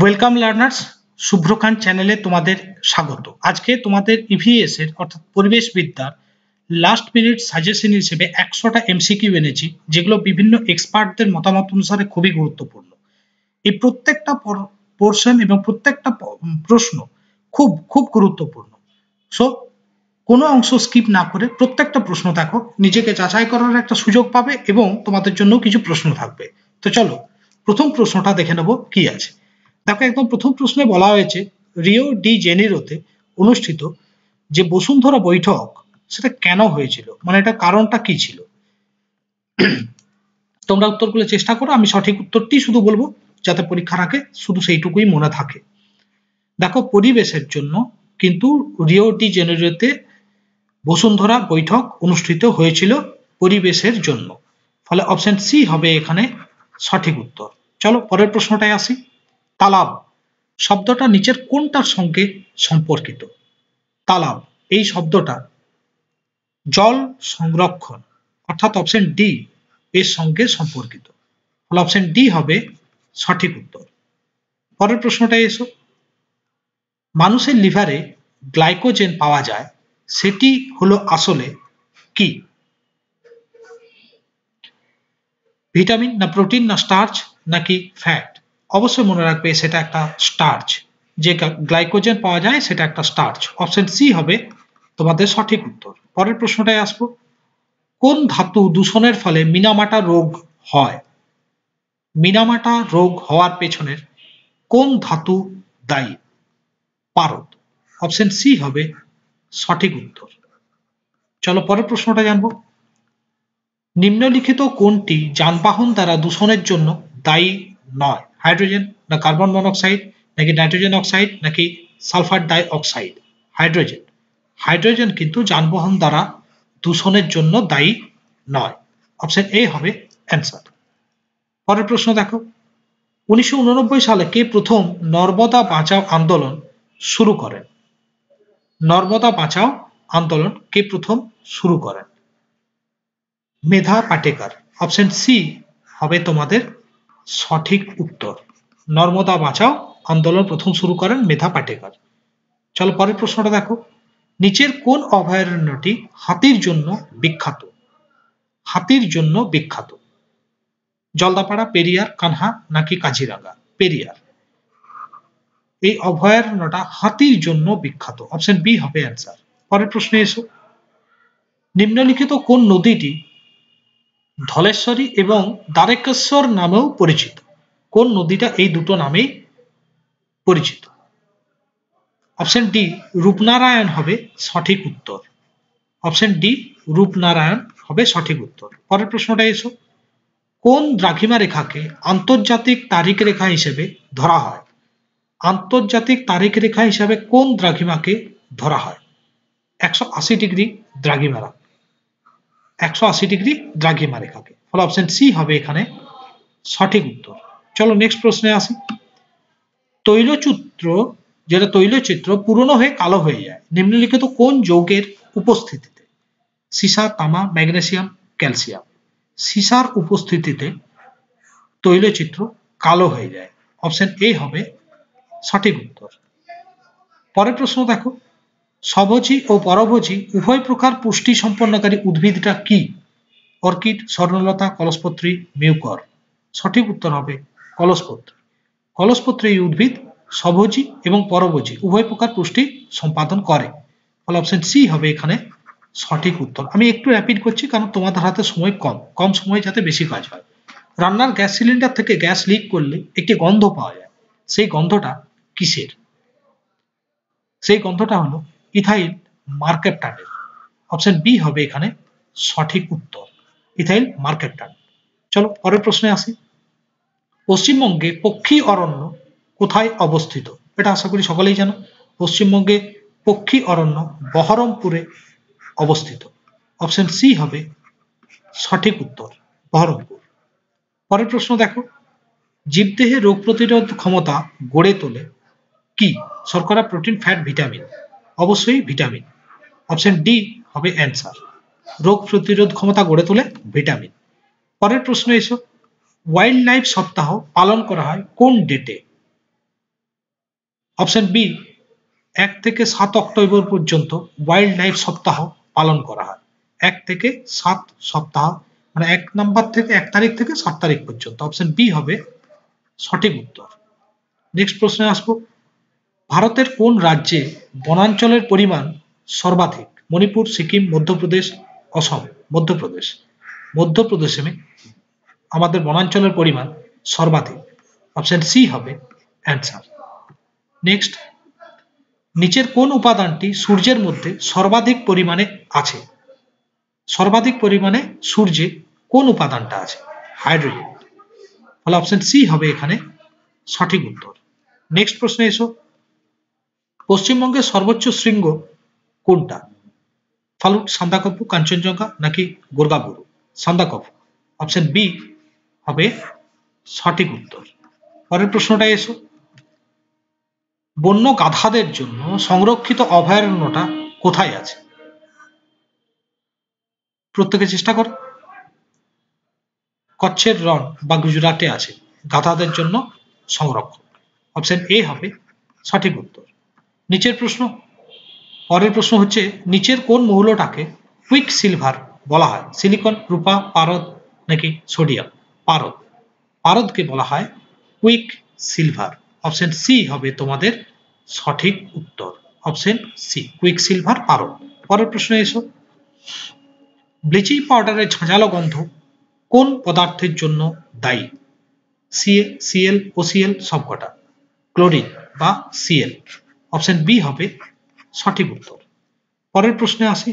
welcome learners শুভ্রখান চ্যানেলে তোমাদের স্বাগত আজকে তোমাদের ইভিএস e এর অর্থাৎ পরিবেশ বিদ্যার লাস্ট মিনিট সাজেশন হিসেবে একশোটা এমসিকিউ এনেছি যেগুলো বিভিন্ন এক্সপার্টদের মতামত অনুসারে খুবই গুরুত্বপূর্ণ এই প্রত্যেকটা পোর্শন এবং প্রত্যেকটা প্রশ্ন খুব খুব গুরুত্বপূর্ণ সো কোনো অংশ স্কিপ না করে প্রত্যেকটা প্রশ্ন থাকো নিজেকে যাচাই করার একটা সুযোগ পাবে এবং তোমাদের জন্য কিছু প্রশ্ন থাকবে তো চলো প্রথম প্রশ্নটা দেখে নেবো কি আছে তাকে একদম প্রথম প্রশ্নে বলা হয়েছে রিও ডি জেনেরোতে অনুষ্ঠিত যে বসুন্ধরা বৈঠক সেটা কেন হয়েছিল মানে এটা কারণটা কি ছিল তোমরা উত্তরগুলো চেষ্টা করো আমি সঠিক উত্তরটি শুধু বলবো যাতে পরীক্ষার আগে শুধু সেইটুকুই মনে থাকে দেখো পরিবেশের জন্য কিন্তু রিও ডি জেনেরোতে বসুন্ধরা বৈঠক অনুষ্ঠিত হয়েছিল পরিবেশের জন্য ফলে অপশন সি হবে এখানে সঠিক উত্তর চলো পরের প্রশ্নটাই আসি তালাব শব্দটা নিচের কোনটার সঙ্গে সম্পর্কিত তালাব এই শব্দটা জল সংরক্ষণ অর্থাৎ অপশন ডি এর সঙ্গে সম্পর্কিত অপশন ডি হবে সঠিক উত্তর পরের প্রশ্নটা এসো মানুষের লিভারে গ্লাইকোজেন পাওয়া যায় সেটি হলো আসলে কি ভিটামিন না প্রোটিন না স্টার্চ নাকি ফ্যাট অবশ্যই মনে রাখবে সেটা একটা স্টার্চ যে গ্লাইকোজেন পাওয়া যায় সেটা একটা স্টার্চ অপশন সি হবে তোমাদের সঠিক উত্তর পরের প্রশ্নটাই আসবো কোন ধাতু দূষণের ফলে মিনামাটা রোগ হয় মিনামাটা রোগ হওয়ার পেছনের কোন ধাতু দায়ী পারদ অপশন সি হবে সঠিক উত্তর চলো পরের প্রশ্নটা জানবো নিম্নলিখিত কোনটি যানবাহন দ্বারা দূষণের জন্য দায়ী নয় হাইড্রোজেন না কার্বন মনোক্সাইড নাকি নাইট্রোজেন অক্সাইড নাকি sulphur dioxide hydrogen hydrogen কিন্তু যানবাহন দ্বারা দূষণের জন্য দায়ী নয় অপশন এ হবে অ্যান্সার পরের প্রশ্ন দেখো উনিশশো সালে কে প্রথম নর্মদা বাঁচাও আন্দোলন শুরু করেন নর্মদা বাঁচাও আন্দোলন কে প্রথম শুরু করেন মেধা পাটেকার অপশন সি হবে তোমাদের সঠিক উত্তর নর্মদা বাঁচাও আন্দোলন প্রথম শুরু করেন মেধা পাটেকর চলো পরের প্রশ্নটা দেখো নিচের কোন অভয়ারণ্যটি হাতির জন্য বিখ্যাত হাতির জন্য বিখ্যাত জলদাপাড়া পেরিয়ার কানহা নাকি কাজিরাঙ্গা পেরিয়ার এই অভয়ারণ্যটা হাতির জন্য বিখ্যাত অপশন বি হবে অ্যান্সার পরের প্রশ্নে এসো নিম্নলিখিত কোন নদীটি ধলেশ্বরী এবং দ্বারেকেশ্বর নামেও পরিচিত কোন নদীটা এই দুটো নামেই পরিচিত অপশন ডি রূপনারায়ণ হবে সঠিক উত্তর অপশন ডি রূপনারায়ণ হবে সঠিক উত্তর পরের প্রশ্নটা এসো কোন দ্রাঘিমা রেখাকে আন্তর্জাতিক তারিখ রেখা হিসেবে ধরা হয় আন্তর্জাতিক তারিখ রেখা হিসেবে কোন দ্রাঘিমাকে ধরা হয় একশো আশি ডিগ্রি দ্রাঘিমারা একশো আশি ডিগ্রি দ্রাঘিমা রেখাকে ফলে অপশন সি হবে এখানে সঠিক উত্তর চলো নেক্সট প্রশ্নে আসি তৈলচিত্র যেটা তৈলচিত্র পুরনো হয়ে কালো হয়ে যায় নিম্নলিখিত কোন যৌগের উপস্থিতিতে সিসা তামা ম্যাগনেসিয়াম ক্যালসিয়াম সিসার উপস্থিতিতে তৈলচিত্র কালো হয়ে যায় অপশন এ হবে সঠিক উত্তর পরের প্রশ্ন দেখো সবজি ও পরভোজী উভয় প্রকার পুষ্টি সম্পন্নকারী উদ্ভিদটা কি অর্কিড স্বর্ণলতা কলসপত্রী মিউকর সঠিক উত্তর হবে কলসপত্র কলসপত্রী এই উদ্ভিদ সবজি এবং পরভোজী উভয় প্রকার পুষ্টি সম্পাদন করে ফলে অপশন সি হবে এখানে সঠিক উত্তর আমি একটু র্যাপিড করছি কারণ তোমাদের হাতে সময় কম কম সময়ে যাতে বেশি কাজ হয় রান্নার গ্যাস সিলিন্ডার থেকে গ্যাস লিক করলে একটি গন্ধ পাওয়া যায় সেই গন্ধটা কিসের সেই গন্ধটা হলো ethyl mercaptan option B হবে এখানে সঠিক উত্তর ইথাইল মার্কেট টানেল চলো পরের প্রশ্নে আসি পশ্চিমবঙ্গে পক্ষী অরণ্য কোথায় অবস্থিত এটা আশা করি সকলেই জানো পশ্চিমবঙ্গে পক্ষী অরণ্য বহরমপুরে অবস্থিত অপশন সি হবে সঠিক উত্তর বহরমপুর পরের প্রশ্ন দেখো জীবদেহে রোগ প্রতিরোধ ক্ষমতা গড়ে তোলে কি শর্করা প্রোটিন ফ্যাট ভিটামিন অবশ্যই ভিটামিন অপশন ডি হবে অ্যান্সার রোগ প্রতিরোধ ক্ষমতা গড়ে তোলে ভিটামিন পরের প্রশ্ন এসো ওয়াইল্ড লাইফ সপ্তাহ পালন করা হয় কোন ডেটে অপশন বি এক থেকে সাত অক্টোবর পর্যন্ত ওয়াইল্ড লাইফ সপ্তাহ পালন করা হয় এক থেকে সাত সপ্তাহ মানে এক নম্বর থেকে এক তারিখ থেকে সাত তারিখ পর্যন্ত অপশন বি হবে সঠিক উত্তর নেক্সট প্রশ্নে আসবো ভারতের কোন রাজ্যে বনাঞ্চলের পরিমাণ সর্বাধিক মণিপুর সিকিম মধ্যপ্রদেশ অসম মধ্যপ্রদেশ মধ্যপ্রদেশে আমাদের বনাঞ্চলের পরিমাণ সর্বাধিক অপশন সি হবে অ্যান্সার নেক্সট নিচের কোন উপাদানটি সূর্যের মধ্যে সর্বাধিক পরিমাণে আছে সর্বাধিক পরিমাণে সূর্যে কোন উপাদানটা আছে হাইড্রোজেন ফলে অপশন সি হবে এখানে সঠিক উত্তর নেক্সট প্রশ্নে এসো পশ্চিমবঙ্গের সর্বোচ্চ শৃঙ্গ কোনটা ফালুট সান্দাকপু কাঞ্চনজঙ্ঘা নাকি গোর্গাবুরু সান্দাকফু অপশন বি হবে সঠিক উত্তর পরের প্রশ্নটা এসো বন্য গাধাদের জন্য সংরক্ষিত অভয়ারণ্যটা কোথায় আছে প্রত্যেকে চেষ্টা কর কচ্ছের রণ বা গুজরাটে আছে গাধাদের জন্য সংরক্ষণ অপশন এ হবে সঠিক উত্তর নিচের প্রশ্ন পরের প্রশ্ন হচ্ছে নিচের কোন মৌলটাকে কুইক সিলভার বলা হয় সিলিকন রূপা পারদ নাকি সোডিয়াম পারদ পারদকে বলা হয় কুইক সিলভার অপশন সি হবে তোমাদের সঠিক উত্তর অপশন সি কুইক সিলভার পারদ পরের প্রশ্ন এসো ব্লিচিং পাউডারের ঝাঁঝালো গন্ধ কোন পদার্থের জন্য দায়ী সিএ সিএল ওসিএল সবকটা ক্লোরিন বা সিএল অপশন বি হবে সঠিক উত্তর পরের প্রশ্নে আসি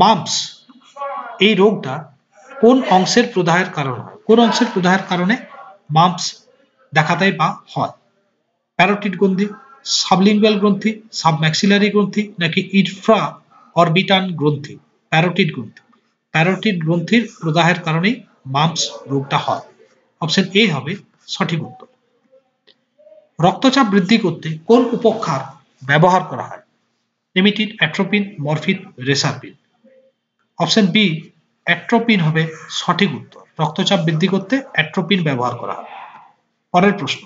মামস এই রোগটা কোন অংশের প্রদাহের কারণ হয় কোন অংশের প্রদাহের কারণে মাম্পস দেখা দেয় বা হয় প্যারোটিড গ্রন্থি সাবলিঙ্গুয়াল গ্রন্থি সাবম্যাক্সিলারি গ্রন্থি নাকি ইডফ্রা অরবিটান গ্রন্থি প্যারোটিড গ্রন্থি প্যারোটিড গ্রন্থির প্রদাহের কারণেই মাম্পস রোগটা হয় অপশন এ হবে সঠিক উত্তর রক্তচাপ বৃদ্ধি করতে কোন উপক্ষার ব্যবহার করা হয় emetine atropine morphine reserpine option B atropine হবে সঠিক উত্তর রক্তচাপ বৃদ্ধি করতে অ্যাট্রোপিন ব্যবহার করা হয় পরের প্রশ্ন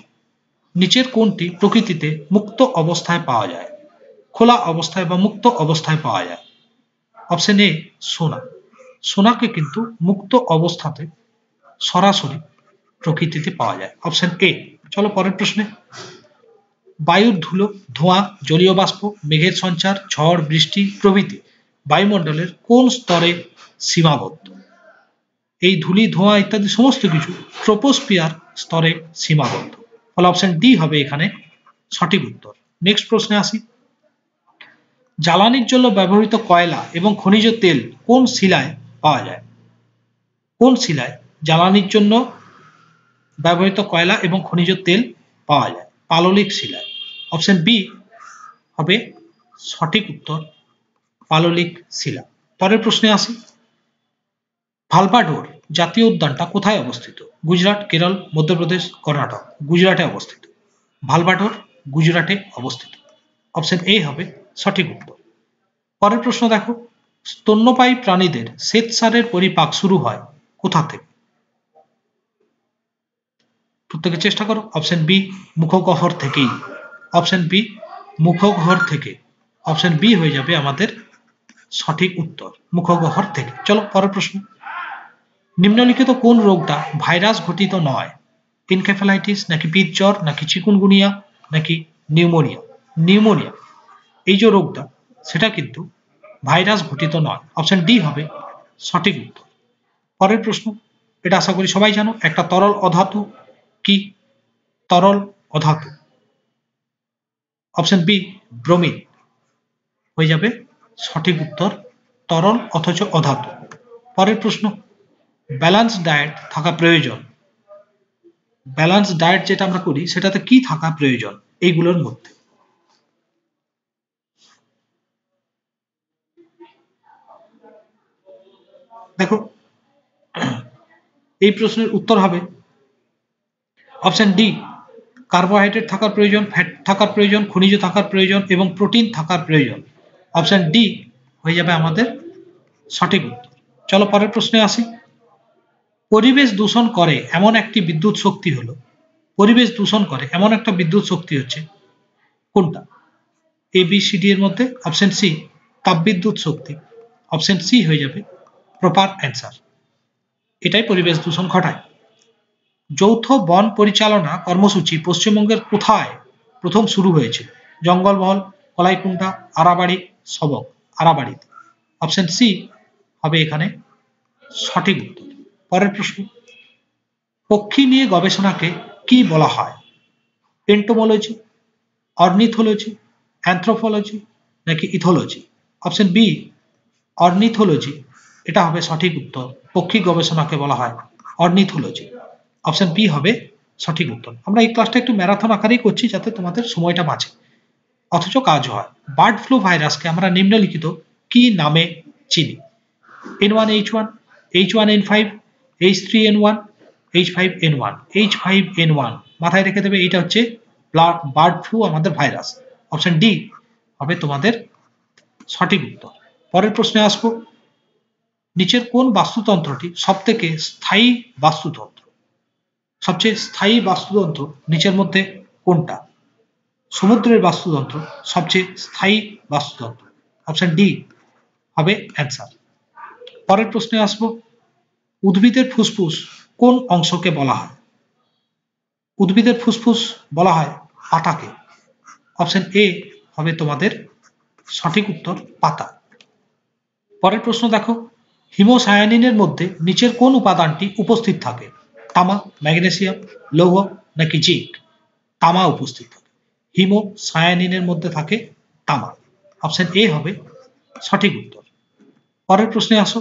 নিচের কোনটি প্রকৃতিতে মুক্ত অবস্থায় পাওয়া যায় খোলা অবস্থায় বা মুক্ত অবস্থায় পাওয়া যায় অপশন এ সোনা সোনাকে কিন্তু মুক্ত অবস্থাতে সরাসরি প্রকৃতিতে পাওয়া যায় অপশন এ চলো পরের প্রশ্নে বায়ুর ধুলো ধোঁয়া জলীয় বাষ্প মেঘের সঞ্চার ঝড় বৃষ্টি প্রভৃতি বায়ুমণ্ডলের কোন স্তরে সীমাবদ্ধ এই ধুলি ধোঁয়া ইত্যাদি সমস্ত কিছু ট্রোপোস্পিয়ার স্তরে সীমাবদ্ধ ফলে অপশন ডি হবে এখানে সঠিক উত্তর নেক্সট প্রশ্নে আসি জ্বালানির জন্য ব্যবহৃত কয়লা এবং খনিজ তেল কোন শিলায় পাওয়া যায় কোন শিলায় জ্বালানির জন্য ব্যবহৃত কয়লা এবং খনিজ তেল পাওয়া যায় পাললিক শিলায় অপশন বি হবে সঠিক উত্তর পাললিক শিলা পরের প্রশ্নে আসি ভালভাডোর জাতীয় উদ্যানটা কোথায় অবস্থিত গুজরাট কেরল মধ্যপ্রদেশ কর্ণাটক গুজরাটে অবস্থিত ভালভাডোর গুজরাটে অবস্থিত অপশন এ হবে সঠিক উত্তর পরের প্রশ্ন দেখো স্তন্যপায়ী প্রাণীদের শ্বেতসারের পরিপাক শুরু হয় কোথা থেকে প্রত্যেকে চেষ্টা করো অপশন বি মুখগহ্বর থেকেই অপশন বি মুখগহ্বর থেকে অপশন বি হয়ে যাবে আমাদের সঠিক উত্তর মুখগহ্বর থেকে চলো পরের প্রশ্ন নিম্নলিখিত কোন রোগটা ভাইরাস ঘটিত নয় ইনক্যাফেলাইটিস নাকি পিজ্জ্বর নাকি চিকুনগুনিয়া নাকি নিউমোনিয়া নিউমোনিয়া এই যে রোগটা সেটা কিন্তু ভাইরাস ঘটিত নয় অপশন ডি হবে সঠিক উত্তর পরের প্রশ্ন এটা আশা করি সবাই জানো একটা তরল অধাতু কি তরল অধাতু অপশন বি ব্রোমিন হয়ে যাবে সঠিক উত্তর তরল অথচ অধাতু পরের প্রশ্ন ব্যালান্স ডায়েট থাকা প্রয়োজন ব্যালান্স ডায়েট যেটা আমরা করি সেটাতে কি থাকা প্রয়োজন এইগুলোর মধ্যে দেখো এই প্রশ্নের উত্তর হবে অপশন ডি কার্বোহাইড্রেট থাকার প্রয়োজন ফ্যাট থাকার প্রয়োজন খনিজ থাকার প্রয়োজন এবং প্রোটিন থাকার প্রয়োজন অপশন ডি হয়ে যাবে আমাদের সঠিক উত্তর চলো পরের প্রশ্নে আসি পরিবেশ দূষণ করে এমন একটি বিদ্যুৎ শক্তি হলো পরিবেশ দূষণ করে এমন একটা বিদ্যুৎ শক্তি হচ্ছে কোনটা এ বি সি ডি এর মধ্যে অপশন সি তাপবিদ্যুৎ শক্তি অপশন সি হয়ে যাবে প্রপার অ্যান্সার এটাই পরিবেশ দূষণ ঘটায় যৌথ বন পরিচালনা কর্মসূচি পশ্চিমবঙ্গের কোথায় প্রথম শুরু হয়েছিল জঙ্গলমহল কলাইকুণ্ডা আরাবাড়ি সবক আরাবাড়ি অপশন সি হবে এখানে সঠিক উত্তর পরের প্রশ্ন পক্ষী নিয়ে গবেষণাকে কি বলা হয় পেন্টোমোলজি অর্নিথোলজি অ্যান্থ্রোপোলজি নাকি ইথোলজি অপশন বি অর্নিথোলজি এটা হবে সঠিক উত্তর পক্ষী গবেষণাকে বলা হয় অর্নিথোলজি অপশন বি হবে সঠিক উত্তর আমরা এই ক্লাসটা একটু ম্যারাথন আকারেই করছি যাতে তোমাদের সময়টা বাঁচে অথচ কাজ হয় বার্ড ফ্লু ভাইরাসকে আমরা নিম্নলিখিত কি নামে চিনি N one H one H one N five H three N one H five N one H five N one মাথায় রেখে দেবে এইটা হচ্ছে বার্ড ফ্লু আমাদের ভাইরাস অপশন ডি হবে তোমাদের সঠিক উত্তর পরের প্রশ্নে আসবো নিচের কোন বাস্তুতন্ত্রটি সবথেকে স্থায়ী বাস্তুতন্ত্র সবচেয়ে স্থায়ী বাস্তুতন্ত্র নিচের মধ্যে কোনটা সমুদ্রের বাস্তুতন্ত্র সবচেয়ে স্থায়ী বাস্তুতন্ত্র অপশন ডি হবে অ্যান্সার পরের প্রশ্নে আসবো উদ্ভিদের ফুসফুস কোন অংশকে বলা হয় উদ্ভিদের ফুসফুস বলা হয় পাতাকে অপশন এ হবে তোমাদের সঠিক উত্তর পাতা পরের প্রশ্ন দেখো হিমোসায়ানিনের মধ্যে নিচের কোন উপাদানটি উপস্থিত থাকে তামা ম্যাগনেসিয়াম লৌহ নাকি জিঙ্ক তামা উপস্থিত থাকে হিমো সায়ানিনের মধ্যে থাকে তামা অপশন এ হবে সঠিক উত্তর পরের প্রশ্নে আসো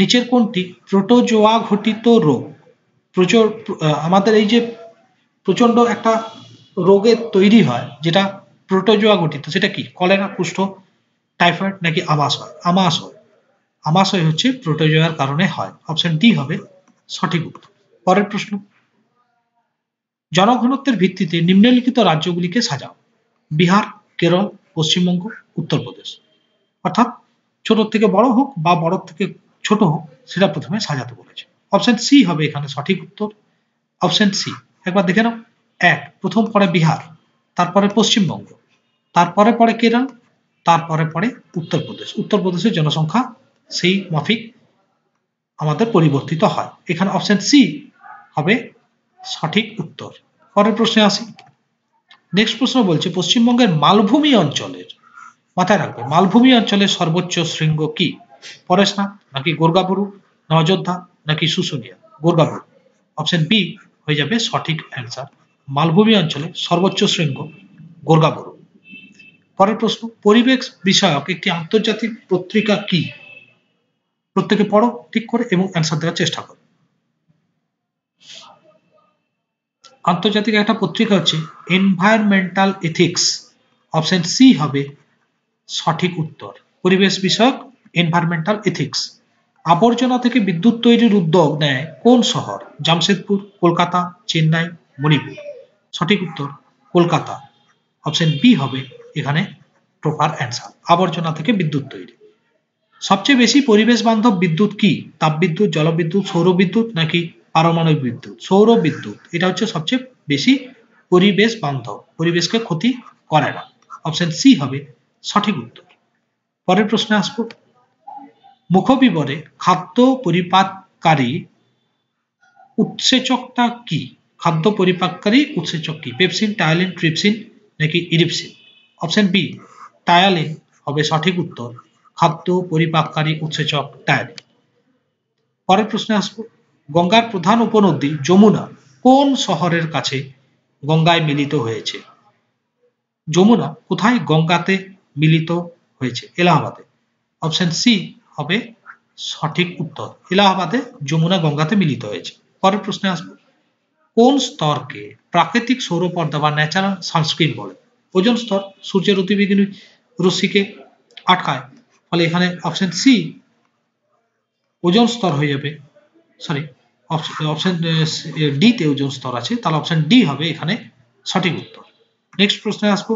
নিচের কোনটি প্রোটোজোয়া ঘটিত রোগ প্রচুর আমাদের এই যে প্রচন্ড একটা রোগে তৈরি হয় যেটা প্রোটোজোয়া ঘটিত সেটা কি কলেরা কুষ্ঠ টাইফয়েড নাকি আমাশয় আমাশয় আমাশয় হচ্ছে প্রোটোজোয়ার কারণে হয় অপশন ডি হবে সঠিক উত্তর পরের প্রশ্ন জনঘনত্বের ভিত্তিতে নিম্নলিখিত রাজ্যগুলিকে সাজাও বিহার কেরল পশ্চিমবঙ্গ উত্তরপ্রদেশ অর্থাৎ ছোট থেকে বড় হোক বা বড় থেকে ছোট হোক সেটা প্রথমে সাজাতে বলেছে অপশন সি হবে এখানে সঠিক উত্তর অপশন সি একবার দেখে নাও এক প্রথম পরে বিহার তারপরে পশ্চিমবঙ্গ তারপরে পরে কেরল তারপরে পরে উত্তরপ্রদেশ উত্তরপ্রদেশের জনসংখ্যা সেই মাফিক আমাদের পরিবর্তিত হয় এখানে অপশন সি হবে সঠিক উত্তর পরের প্রশ্নে আসি নেক্সট প্রশ্ন বলছে পশ্চিমবঙ্গের মালভূমি অঞ্চলের মাথায় রাখবে মালভূমি অঞ্চলের সর্বোচ্চ শৃঙ্গ কি পরেশনা নাকি গোর্গাপুরু না অযোধ্যা নাকি শুশুনিয়া গোর্গাপুর অপশন বি হয়ে যাবে সঠিক অ্যান্সার মালভূমি অঞ্চলে সর্বোচ্চ শৃঙ্গ গোর্গাপুরু পরের প্রশ্ন পরিবেশ বিষয়ক একটি আন্তর্জাতিক পত্রিকা কি প্রত্যেকে পড়ো ঠিক করে এবং অ্যান্সার দেওয়ার চেষ্টা করো আন্তর্জাতিক একটা পত্রিকা হচ্ছে এনভায়রনমেন্টাল এথিক্স অপশন সি হবে সঠিক উত্তর পরিবেশ বিষয়ক এনভায়রনমেন্টাল এথিক্স আবর্জনা থেকে বিদ্যুৎ তৈরির উদ্যোগ নেয় কোন শহর জামশেদপুর কলকাতা চেন্নাই মণিপুর সঠিক উত্তর কলকাতা অপশন বি হবে এখানে প্রপার অ্যান্সার আবর্জনা থেকে বিদ্যুৎ তৈরি সবচেয়ে বেশি পরিবেশ বান্ধব বিদ্যুৎ কি তাপবিদ্যুৎ জলবিদ্যুৎ সৌরবিদ্যুৎ নাকি পারমাণবিক বিদ্যুৎ সৌর বিদ্যুৎ এটা হচ্ছে সবচেয়ে বেশি পরিবেশ বান্ধব পরিবেশকে ক্ষতি করে না অপশন সি হবে সঠিক উত্তর পরের প্রশ্নে আসব মুখবিবরে খাদ্য পরিপাককারী উৎসেচকটা কি খাদ্য পরিপাককারী উৎসেচক কি পেপসিন টায়ালিন ট্রিপসিন নাকি ইরিপসিন অপশন বি টায়ালিন হবে সঠিক উত্তর খাদ্য পরিপাককারী উৎসেচক টায়ালিন পরের প্রশ্নে আসবো গঙ্গার প্রধান উপনদী যমুনা কোন শহরের কাছে গঙ্গায় মিলিত হয়েছে যমুনা কোথায় গঙ্গাতে মিলিত হয়েছে এলাহাবাদে অপশন সি হবে সঠিক উত্তর এলাহাবাদে যমুনা গঙ্গাতে মিলিত হয়েছে পরের প্রশ্নে আসবো কোন স্তরকে প্রাকৃতিক সৌরপর্দা বা ন্যাচারাল সানস্ক্রিন বলে ওজন স্তর সূর্যের অতিবেগুনি রশ্মিকে আটকায় ফলে এখানে অপশন সি ওজন স্তর হয়ে যাবে সরি অপশন uh, তে যে স্তর আছে তাহলে অপশন ডি হবে এখানে সঠিক উত্তর নেক্সট প্রশ্নে আসবো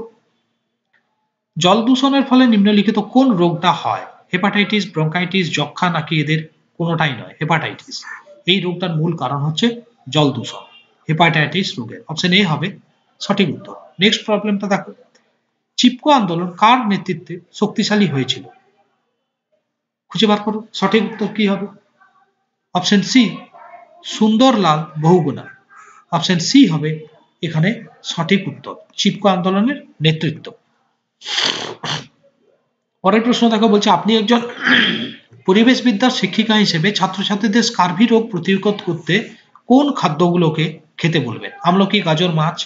জল দূষণের ফলে নিম্নলিখিত কোন রোগটা হয় হেপাটাইটিস ব্রঙ্কাইটিস যক্ষা নাকি এদের কোনোটাই নয় হেপাটাইটিস এই রোগটার মূল কারণ হচ্ছে জল দূষণ হেপাটাইটিস রোগের অপশন এ হবে সঠিক উত্তর নেক্সট প্রবলেমটা দেখো চিপকো আন্দোলন কার নেতৃত্বে শক্তিশালী হয়েছিল খুঁজে বার করো সঠিক উত্তর কি হবে অপশন সি সুন্দর সুন্দরলাল বহুগুণা অপশন সি হবে এখানে সঠিক উত্তর চিপকো আন্দোলনের নেতৃত্ব পরের প্রশ্ন দেখো বলছে আপনি একজন পরিবেশবিদ্যার শিক্ষিকা হিসেবে ছাত্রছাত্রীদের স্কার্ভি রোগ প্রতিরোধ করতে কোন খাদ্যগুলোকে খেতে বলবেন আমলকি গাজর মাছ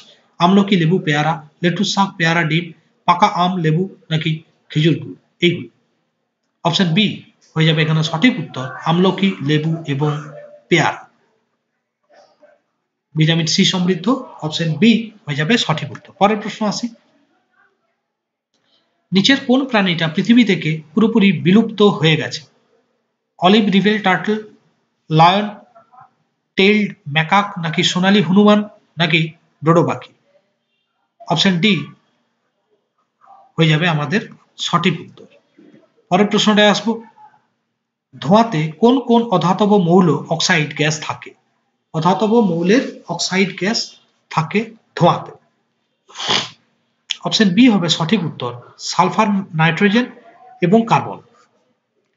আমলকি লেবু পেয়ারা লেটুস শাক পেয়ারা ডিম পাকা আম লেবু নাকি খেজুর গুড় এইগুলো অপশন বি হয়ে যাবে এখানে সঠিক উত্তর আমলকি লেবু এবং পেয়ারা ভিটামিন সি সমৃদ্ধ অপশন বি হয়ে যাবে সঠিক উত্তর পরের প্রশ্ন আসি নিচের কোন প্রাণীটা পৃথিবী থেকে পুরোপুরি বিলুপ্ত হয়ে গেছে অলিভ রিভেল টার্টল লায়ন টেইলড ম্যাকাক নাকি সোনালি হনুমান নাকি ডোডোবাকি অপশন ডি হয়ে যাবে আমাদের সঠিক উত্তর পরের প্রশ্নটায় আসবো ধোঁয়াতে কোন কোন অধাতব মৌল অক্সাইড গ্যাস থাকে অধাতব মৌলের অক্সাইড গ্যাস থাকে ধোঁয়াতে অপশন বি হবে সঠিক উত্তর সালফার নাইট্রোজেন এবং কার্বন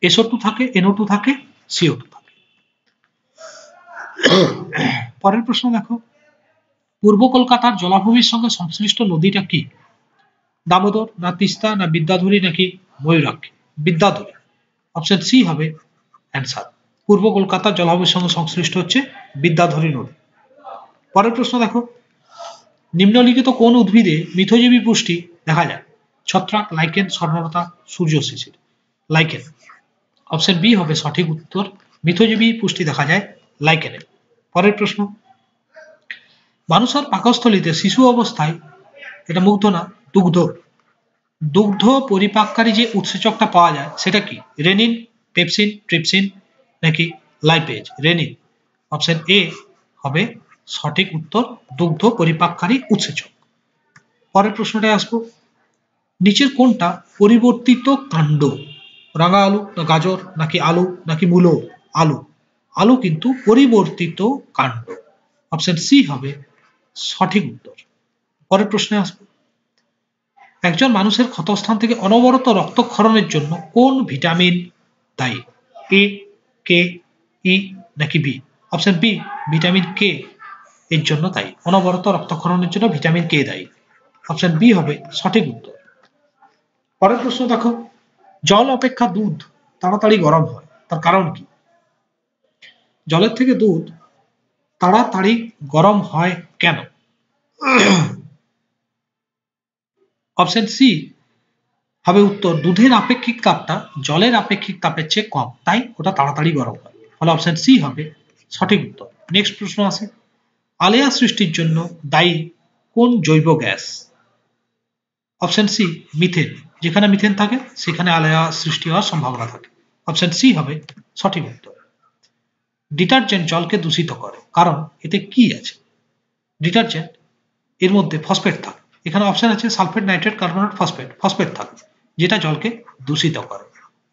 এসও টু থাকে এনও টু থাকে সিও টু থাকে পরের প্রশ্ন দেখো পূর্ব কলকাতার জলাভূমির সঙ্গে সংশ্লিষ্ট নদীটা কি দামোদর না তিস্তা না বিদ্যাধরী নাকি ময়ূরাক্ষী বিদ্যাধরী অপশন সি হবে অ্যান্সার পূর্ব কলকাতার জলাভূমির সঙ্গে সংশ্লিষ্ট হচ্ছে বিদ্যাধরী নদী পরের প্রশ্ন দেখো নিম্নলিখিত কোন উদ্ভিদে মিথজীবী পুষ্টি দেখা যায় ছত্রাক লাইকেন স্বর্ণলতা সূর্য শিশির লাইকেন অপশন বি হবে সঠিক উত্তর মিথজীবী পুষ্টি দেখা যায় লাইকেনে পরের প্রশ্ন মানুষের পাকস্থলীতে শিশু অবস্থায় এটা মুগ্ধ না দুগ্ধ দুগ্ধ পরিপাককারী যে উৎসেচকটা পাওয়া যায় সেটা কি রেনিন পেপসিন ট্রিপসিন নাকি লাইপেজ রেনিন অপশন এ হবে সঠিক উত্তর দুগ্ধ পরিপাককারী উৎসেচক পরের প্রশ্নটা আসবো নিচের কোনটা পরিবর্তিত কাণ্ড রাঙা আলু না গাজর নাকি আলু নাকি মূলো আলু আলু কিন্তু পরিবর্তিত কাণ্ড অপশন সি হবে সঠিক উত্তর পরের প্রশ্নে আসবো একজন মানুষের ক্ষতস্থান থেকে অনবরত রক্তক্ষরণের জন্য কোন ভিটামিন দায়ী এ কে ই e নাকি B option B vitamin K এর জন্য দায়ী অনবরত রক্তক্ষরণের জন্য ভিটামিন কে দায়ী অপশন বি হবে সঠিক উত্তর পরের প্রশ্ন দেখো জল অপেক্ষা দুধ তাড়াতাড়ি গরম হয় তার কারণ কি জলের থেকে দুধ তাড়াতাড়ি গরম হয় কেন অপশন সি হবে উত্তর দুধের আপেক্ষিক তাপটা জলের আপেক্ষিক তাপের চেয়ে কম তাই ওটা তাড়াতাড়ি গরম হয় ফলে অপশন সি হবে সঠিক উত্তর নেক্সট প্রশ্ন আছে আলেয়া সৃষ্টির জন্য দায়ী কোন জৈব গ্যাস অপশন সি মিথেন যেখানে মিথেন থাকে সেখানে আলেয়া সৃষ্টি হওয়ার সম্ভাবনা থাকে অপশন সি হবে সঠিক উত্তর ডিটারজেন্ট জলকে দূষিত করে কারণ এতে কি আছে ডিটারজেন্ট এর মধ্যে ফসফেট থাকে এখানে অপশন আছে sulphate nitrate carbonate phosphate phosphate থাকবে যেটা জলকে দূষিত করে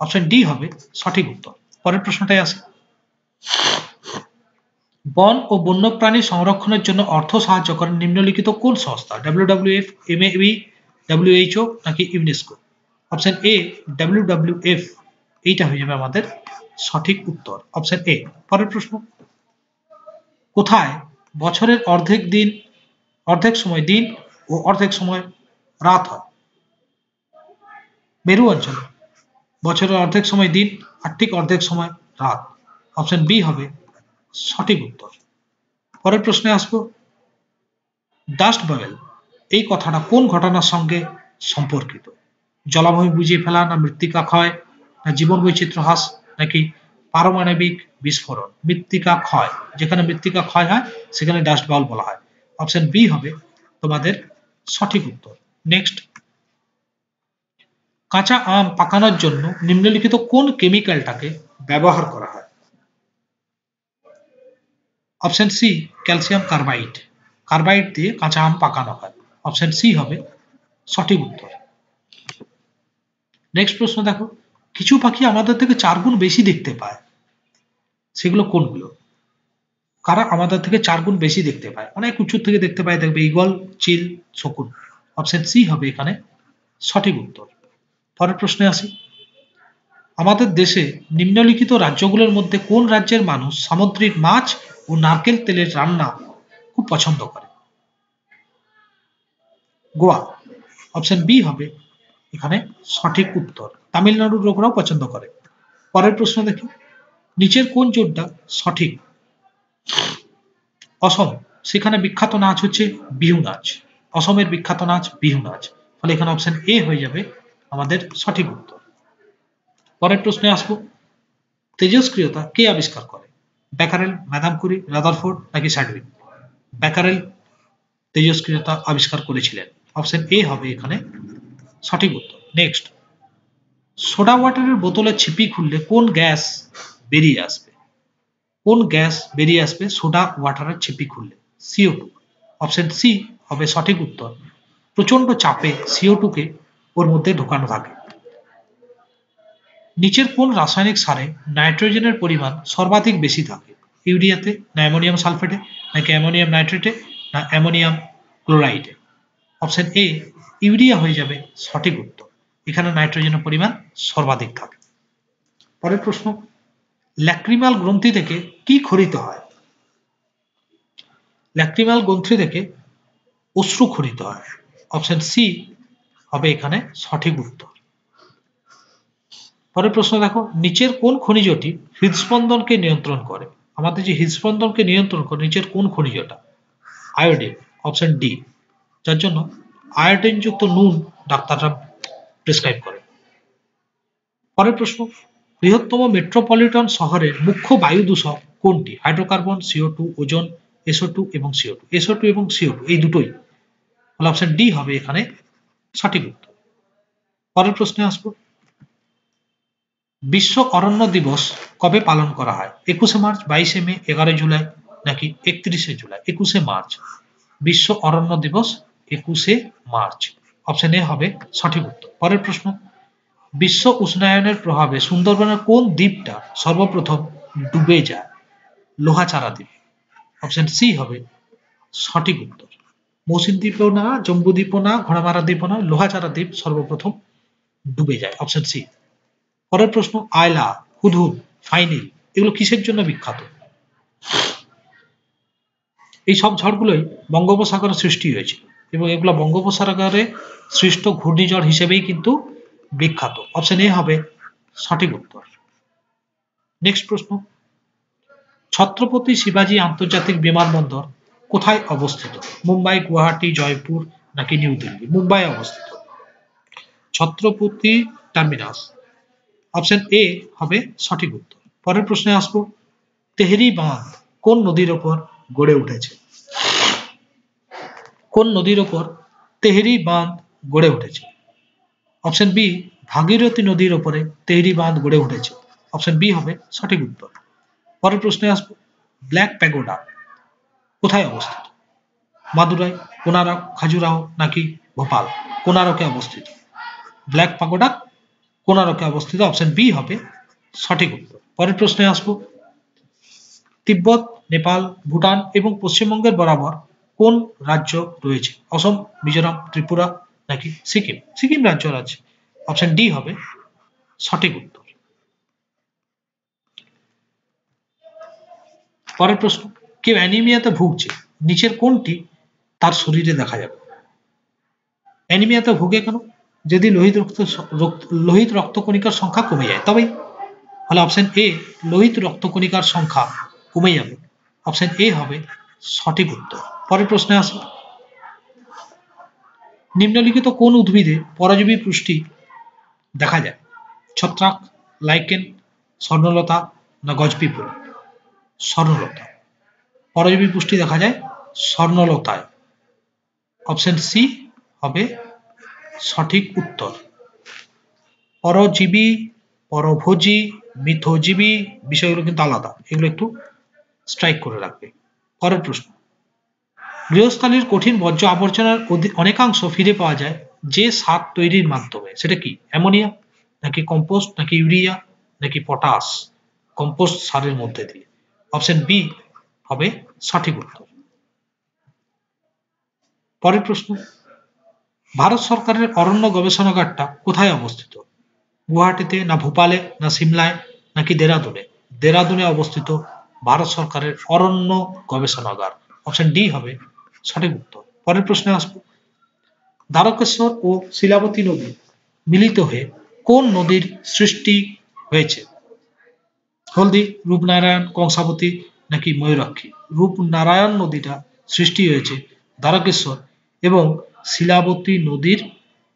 অপশন ডি হবে সঠিক উত্তর পরের প্রশ্নটাই আসে বন ও বন্যপ্রাণী সংরক্ষণের জন্য অর্থ সাহায্য করেন নিম্নলিখিত কোন সংস্থা ডাব্লিউডাব্লিউএফ এমএবি ডাব্লিউএইচও নাকি ইউনেস্কো অপশন এ ডাব্লিউডাব্লিউএফ এইটা হয়ে যাবে আমাদের সঠিক উত্তর অপশন এ পরের প্রশ্ন কোথায় বছরের অর্ধেক দিন অর্ধেক সময় দিন ও অর্ধেক সময় রাত হয় মেরু অঞ্চলে বছরের অর্ধেক সময় দিন আর ঠিক অর্ধেক সময় রাত অপশন বি হবে সঠিক উত্তর পরের প্রশ্নে আসব ডাস্ট বাবেল এই কথাটা কোন ঘটনার সঙ্গে সম্পর্কিত জলাভূমি বুঝিয়ে ফেলা না মৃত্তিকা ক্ষয় না জীবন বৈচিত্র্য হ্রাস নাকি পারমাণবিক বিস্ফোরণ মৃত্তিকা ক্ষয় যেখানে মৃত্তিকা ক্ষয় হয় সেখানে ডাস্ট বাউল বলা হয় অপশন বি হবে তোমাদের সঠিক উত্তর নেক্সট কাঁচা আম পাকানোর জন্য নিম্নলিখিত কোন কেমিক্যালটাকে ব্যবহার করা হয় option C calcium carbide carbide দিয়ে কাঁচা আম পাকানো হয় অপশন সি হবে সঠিক উত্তর নেক্সট প্রশ্ন দেখো কিছু পাখি আমাদের থেকে চার গুণ বেশি দেখতে পায় সেগুলো কোনগুলো কারা আমাদের থেকে চার গুণ বেশি দেখতে পায় অনেক উঁচুর থেকে দেখতে পায় দেখবে ইগল চিল শকুন অপশন সি হবে এখানে সঠিক উত্তর পরের প্রশ্নে আসি আমাদের দেশে নিম্নলিখিত রাজ্যগুলোর মধ্যে কোন রাজ্যের মানুষ সামুদ্রিক মাছ ও নারকেল তেলের রান্না খুব পছন্দ করে গোয়া অপশন বি হবে এখানে সঠিক উত্তর তামিলনাড়ুর লোকরাও পছন্দ করে পরের প্রশ্ন দেখি নিচের কোন জোটটা সঠিক অসম সেখানে বিখ্যাত নাচ হচ্ছে বিহু নাচ অসমের বিখ্যাত নাচ বিহু নাচ ফলে এখানে অপশন এ হয়ে যাবে আমাদের সঠিক উত্তর পরের প্রশ্নে আসবো তেজস্ক্রিয়তা কে আবিষ্কার করে ব্যাকারেল ম্যাদাম কুরি রাদারফোর্ড নাকি স্যাডউইন ব্যাকারেল তেজস্ক্রিয়তা আবিষ্কার করেছিলেন অপশন এ হবে এখানে সঠিক উত্তর নেক্সট সোডা ওয়াটারের বোতলে ছিপি খুললে কোন গ্যাস বেরিয়ে আসবে কোন গ্যাস বেরিয়ে আসবে সোডা ওয়াটারের ছিপি খুললে সিও টু অপশন সি হবে সঠিক উত্তর প্রচন্ড চাপে সিও টুকে ওর মধ্যে ঢোকানো থাকে নিচের কোন রাসায়নিক সারে নাইট্রোজেনের পরিমাণ সর্বাধিক বেশি থাকে ইউরিয়াতে না অ্যামোনিয়াম সালফেটে নাকি অ্যামোনিয়াম নাইট্রেটে না অ্যামোনিয়াম ক্লোরাইডে অপশন এ ইউরিয়া হয়ে যাবে সঠিক উত্তর এখানে নাইট্রোজেনের পরিমাণ সর্বাধিক থাকে পরের প্রশ্ন ল্যাক্রিমাল গ্রন্থি থেকে কি খরিত হয় ল্যাক্রিমাল গ্রন্থি থেকে অশ্রু খরিত হয় অপশন সি হবে এখানে সঠিক উত্তর পরের প্রশ্ন দেখো নিচের কোন খনিজটি হৃদস্পন্দনকে নিয়ন্ত্রণ করে আমাদের যে হৃদস্পন্দনকে নিয়ন্ত্রণ করে নিচের কোন খনিজটা আয়োডিন অপশন ডি যার জন্য আয়োডিনযুক্ত নুন ডাক্তাররা প্রেসক্রাইব করে পরের প্রশ্ন বৃহত্তম মেট্রোপলিটন শহরের মুখ্য বায়ু দূষক কোনটি hydrocarbon CO two ozone SO two এবং সিও টু এসও টু এবং সিও টু এই দুটোই ফলে অপশন ডি হবে এখানে সঠিক উত্তর পরের প্রশ্নে আসব বিশ্ব অরণ্য দিবস কবে পালন করা হয় একুশে মার্চ বাইশে মে এগারোই জুলাই নাকি একত্রিশে জুলাই একুশে মার্চ বিশ্ব অরণ্য দিবস একুশে মার্চ অপশন এ হবে সঠিক উত্তর পরের প্রশ্ন বিশ্ব উষ্ণায়নের প্রভাবে সুন্দরবনের কোন দ্বীপটা সর্বপ্রথম ডুবে যায় লোহাচারা দ্বীপ অপশন সি হবে সঠিক উত্তর মৌসিন দ্বীপ না জম্বু দ্বীপ না ঘোড়ামারা দ্বীপ না লোহাচারা দ্বীপ সর্বপ্রথম ডুবে যায় অপশন সি পরের প্রশ্ন আয়লা হুদহুদ ফাইনিল এগুলো কিসের জন্য বিখ্যাত এই সব ঝড়গুলোই বঙ্গোপসাগরে সৃষ্টি হয়েছিল এবং এগুলো বঙ্গোপসাগরে সৃষ্ট ঘূর্ণিঝড় হিসেবেই কিন্তু বিখ্যাত অপশন এ হবে সঠিক উত্তর নেক্সট প্রশ্ন ছত্রপতি শিবাজি আন্তর্জাতিক বিমানবন্দর কোথায় অবস্থিত মুম্বাই গুয়াহাটি জয়পুর নাকি নিউ দিল্লি মুম্বাই অবস্থিত ছত্রপতি টার্মিনাস অপশন এ হবে সঠিক উত্তর পরের প্রশ্নে আসব তেহরি বাঁধ কোন নদীর ওপর গড়ে উঠেছে কোন নদীর ওপর তেহরি বাঁধ গড়ে উঠেছে অপশন বি ভাগীরথী নদীর ওপরে তেহরি বাঁধ গড়ে উঠেছে অপশন বি হবে সঠিক উত্তর পরের প্রশ্নে আসবো ব্ল্যাক প্যাগোডা কোথায় অবস্থিত মাদুরাই কোনারক খাজুরাও নাকি ভোপাল কোনারকে অবস্থিত ব্ল্যাক প্যাগোডা কোনারকে অবস্থিত অপশন বি হবে সঠিক উত্তর পরের প্রশ্নে আসবো তিব্বত নেপাল ভুটান এবং পশ্চিমবঙ্গের বরাবর কোন রাজ্য রয়েছে অসম মিজোরাম ত্রিপুরা নাকি সিকিম সিকিম রাজ্য আছে অপশন ডি হবে সঠিক উত্তর পরের প্রশ্ন কেউ অ্যানিমিয়াতে ভুগছে নিচের কোনটি তার শরীরে দেখা যাবে অ্যানিমিয়াতে ভুগে কেন যদি লোহিত রক্ত লোহিত রক্তকণিকার সংখ্যা কমে যায় তবেই ফলে অপশন এ লোহিত রক্তকণিকার সংখ্যা কমে যাবে অপশন এ হবে সঠিক উত্তর পরের প্রশ্নে আসবো নিম্নলিখিত কোন উদ্ভিদে পরজীবী পুষ্টি দেখা যায় ছত্রাক লাইকেন স্বর্ণলতা না গজপিপুর স্বর্ণলতা পরজীবী পুষ্টি দেখা যায় স্বর্ণলতায় অপশন সি হবে সঠিক উত্তর পরজীবী পরভোজী মিথজীবী বিষয়গুলো কিন্তু আলাদা এগুলো একটু স্ট্রাইক করে রাখবে পরের প্রশ্ন গৃহস্থালির কঠিন বর্জ্য আবর্জনার অনেকাংশ ফিরে পাওয়া যায় যে সার তৈরির মাধ্যমে সেটা কি অ্যামোনিয়া নাকি কম্পোস্ট নাকি ইউরিয়া নাকি পটাস কম্পোস্ট সারের মধ্যে দিয়ে অপশন বি হবে সঠিক উত্তর পরের প্রশ্ন ভারত সরকারের অরণ্য গবেষণাগারটা কোথায় অবস্থিত গুয়াহাটিতে না ভোপালে না সিমলায় নাকি দেরাদুনে দেরাদুনে অবস্থিত ভারত সরকারের অরণ্য গবেষণাগার অপশন ডি হবে সঠিক উত্তর পরের প্রশ্নে আসব দ্বারকেশ্বর ও শিলাবতী নদী মিলিত হয়ে কোন নদীর সৃষ্টি হয়েছে হলদি রূপনারায়ণ কংসাবতী নাকি ময়ূরাক্ষী রূপনারায়ণ নদীটা সৃষ্টি হয়েছে দ্বারকেশ্বর এবং শিলাবতী নদীর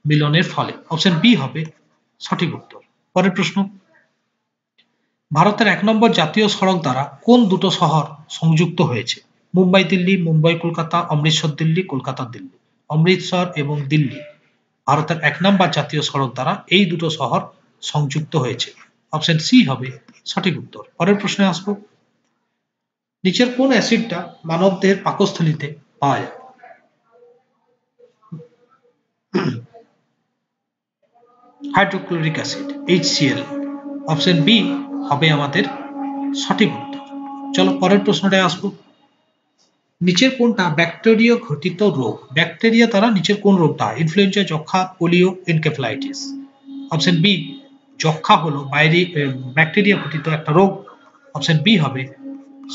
মিলনের ফলে অপশন বি হবে সঠিক উত্তর পরের প্রশ্ন ভারতের এক নম্বর জাতীয় সড়ক দ্বারা কোন দুটো শহর সংযুক্ত হয়েছে মুম্বাই দিল্লি মুম্বাই কলকাতা অমৃতসর দিল্লি কলকাতা দিল্লি অমৃতসর এবং দিল্লি ভারতের এক নম্বর জাতীয় সড়ক দ্বারা এই দুটো শহর সংযুক্ত হয়েছে অপশন সি হবে সঠিক উত্তর পরের প্রশ্নে আসব নিচের কোন অ্যাসিডটা মানবদের পাকস্থলীতে পাওয়া যায় hydrochloric acid HCL option B হবে আমাদের সঠিক উত্তর চলো পরের প্রশ্নটায় আসবো নিচের কোনটা ব্যাকটেরিয়া ঘটিত রোগ ব্যাকটেরিয়া দ্বারা নিচের কোন রোগটা ইনফ্লুয়েঞ্জা যক্ষা পোলিও এনকেফ্লাইটিস অপশন বি যক্ষা হলো বাইরে ব্যাকটেরিয়া ঘটিত একটা রোগ অপশন বি হবে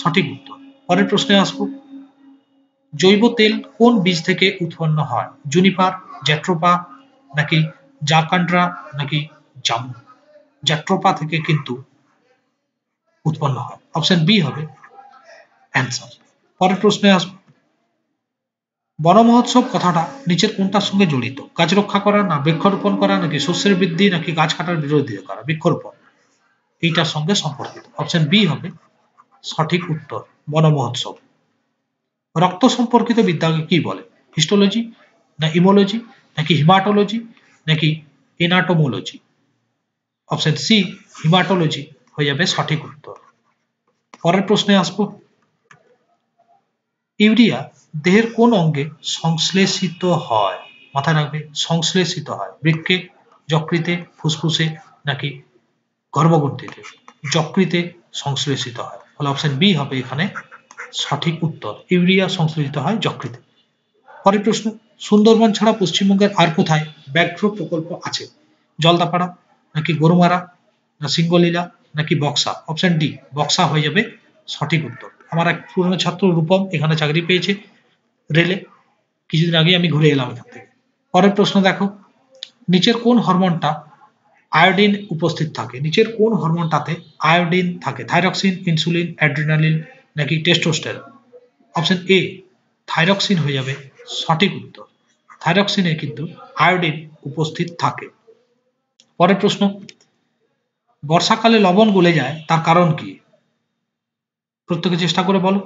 সঠিক উত্তর পরের প্রশ্নে আসবো জৈব তেল কোন বীজ থেকে উৎপন্ন হয় জুনিপার জ্যাট্রোপা নাকি জাকান্ড্রা নাকি জামু জ্যাট্রোপা থেকে কিন্তু উৎপন্ন হয় অপশন বি হবে অ্যান্সার পরের প্রশ্নে আসব বন মহোৎসব কথাটা নিচের কোনটার সঙ্গে জড়িত গাছ রক্ষা করা না বৃক্ষরোপণ করা নাকি শস্যের বৃদ্ধি নাকি গাছ কাটার বিরোধী করা বৃক্ষরোপণ এইটার সঙ্গে সম্পর্কিত অপশন বি হবে সঠিক উত্তর বন মহোৎসব রক্ত সম্পর্কিত বিদ্যাকে কি বলে হিস্টোলজি না ইমোলজি নাকি হিমাটোলজি নাকি এনাটোমোলজি অপশন সি হিমাটোলজি হয়ে যাবে সঠিক উত্তর পরের প্রশ্নে আসবো ইউরিয়া দেহের কোন অঙ্গে সংশ্লেষিত হয় মাথায় রাখবে সংশ্লেষিত হয় বৃক্ষে যকৃতে ফুসফুসে নাকি গর্ভগ্রন্থিতে যকৃতে সংশ্লেষিত হয় ফলে অপশন বি হবে এখানে সঠিক উত্তর ইউরিয়া সংশ্লেষিত হয় যকৃতে পরের প্রশ্ন সুন্দরবন ছাড়া পশ্চিমবঙ্গের আর কোথায় ব্যাঘ্র প্রকল্প আছে জলদাপাড়া নাকি গরুমারা না সিঙ্গলীলা নাকি বক্সা অপশন ডি বক্সা হয়ে যাবে সঠিক উত্তর আমার এক পুরনো ছাত্র রূপম এখানে চাকরি পেয়েছে রেলে কিছুদিন আগে আমি ঘুরে এলাম এখান থেকে পরের প্রশ্ন দেখো নিচের কোন হরমোনটা আয়োডিন উপস্থিত থাকে নিচের কোন হরমোনটাতে আয়োডিন থাকে থাইরক্সিন ইনসুলিন অ্যাড্রিনালিন নাকি টেস্টোস্টেরন অপশন এ থাইরক্সিন হয়ে যাবে সঠিক উত্তর থাইরক্সিনে কিন্তু আয়োডিন উপস্থিত থাকে পরের প্রশ্ন বর্ষাকালে লবণ গলে যায় তার কারণ কি প্রত্যেকে চেষ্টা করে বলো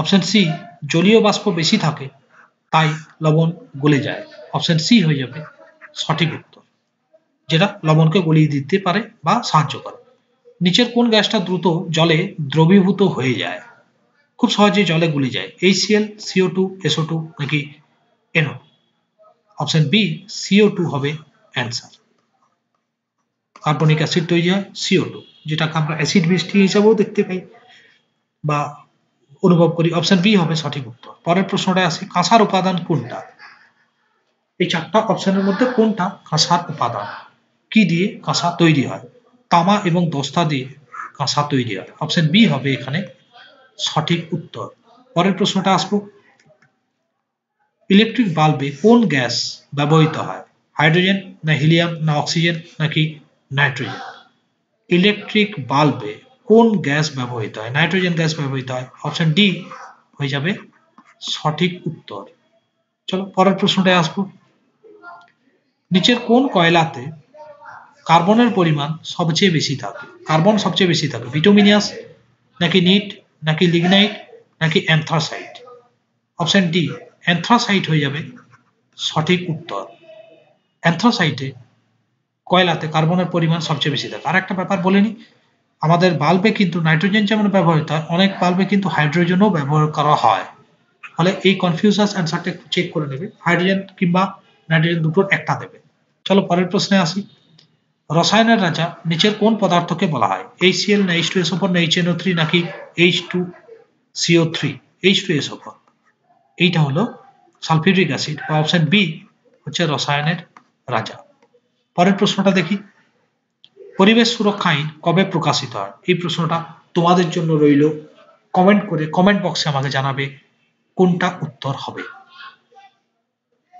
অপশন সি জলীয় বাষ্প বেশি থাকে তাই লবণ গলে যায় অপশন সি হয়ে যাবে সঠিক উত্তর যেটা লবণকে গলিয়ে দিতে পারে বা সাহায্য করে নিচের কোন গ্যাসটা দ্রুত জলে দ্রবীভূত হয়ে যায় খুব সহজে জলে গুলি যায় এই CL CO two SO two নাকি NO option B CO two হবে অ্যান্সার কার্বনিক অ্যাসিড তৈরি হয় সিও টু যেটাকে আমরা অ্যাসিড বৃষ্টি হিসাবেও দেখতে পাই বা অনুভব করি অপশন বি হবে সঠিক উত্তর পরের প্রশ্নটা আসি কাঁসার উপাদান কোনটা এই চারটা অপশনের মধ্যে কোনটা কাঁসার উপাদান কি দিয়ে কাঁসা তৈরি হয় তামা এবং দস্তা দিয়ে কাঁসা তৈরি হয় অপশন বি হবে এখানে সঠিক উত্তর পরের প্রশ্নটা আসবো ইলেকট্রিক বাল্বে কোন গ্যাস ব্যবহৃত হয় হাইড্রোজেন না হিলিয়াম না অক্সিজেন নাকি নাইট্রোজেন ইলেকট্রিক বাল্বে কোন গ্যাস ব্যবহৃত হয় নাইট্রোজেন গ্যাস ব্যবহৃত হয় অপশন ডি হয়ে যাবে সঠিক উত্তর চলো পরের প্রশ্নটায় আসবো নিচের কোন কয়লাতে কার্বনের পরিমাণ সবচেয়ে বেশি থাকে কার্বন সবচেয়ে বেশি থাকে ভিটোমিনিয়াস নাকি নিট নাকি লিগনাইট নাকি অ্যান্থ্রাসাইট অপশন ডি অ্যান্থ্রাসাইট হয়ে যাবে সঠিক উত্তর অ্যান্থ্রাসাইটে কয়লাতে কার্বনের পরিমাণ সবচেয়ে বেশি থাকে আর একটা ব্যাপার বলে আমাদের বাল্বে কিন্তু নাইট্রোজেন যেমন ব্যবহৃত হয় অনেক বাল্বে কিন্তু হাইড্রোজেনও ব্যবহার করা হয় ফলে এই কনফিউজাস অ্যান্সারটা একটু চেক করে নেবে হাইড্রোজেন কিংবা নাইট্রোজেন দুটোর একটা দেবে চলো পরের প্রশ্নে আসি রসায়নের রাজা নিচের কোন পদার্থকে বলা হয় এইচ সিএল না এইচ টু এস ওপর না এইচ এনও থ্রি নাকি H two CO three H two S ওপর এইটা হলো সালফিউরিক অ্যাসিড বা অপশন বি হচ্ছে রসায়নের রাজা পরের প্রশ্নটা দেখি পরিবেশ সুরক্ষা আইন কবে প্রকাশিত হয় এই প্রশ্নটা তোমাদের জন্য রইল কমেন্ট করে কমেন্ট বক্সে আমাকে জানাবে কোনটা উত্তর হবে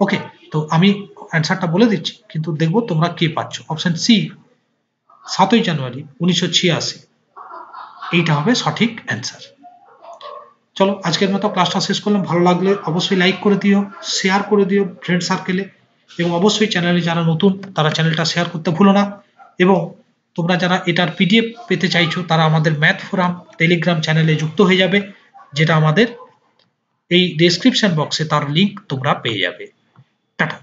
ওকে তো আমি অ্যান্সারটা বলে দিচ্ছি কিন্তু দেখবো তোমরা কে পাচ্ছ অপশন সি সাতই জানুয়ারি উনিশশো ছিয়াশি এইটা হবে সঠিক অ্যান্সার চলো আজকের মতো ক্লাসটা শেষ করলাম ভালো লাগলে অবশ্যই লাইক করে দিও শেয়ার করে দিও ফ্রেন্ড সার্কেলে এবং অবশ্যই চ্যানেলে যারা নতুন তারা চ্যানেলটা শেয়ার করতে ভুলো না এবং তোমরা যারা এটার পিডিএফ পেতে চাইছো তারা আমাদের ম্যাথ ফোরাম টেলিগ্রাম চ্যানেলে যুক্ত হয়ে যাবে যেটা আমাদের এই ডেসক্রিপশন বক্সে তার লিঙ্ক তোমরা পেয়ে যাবে টাটা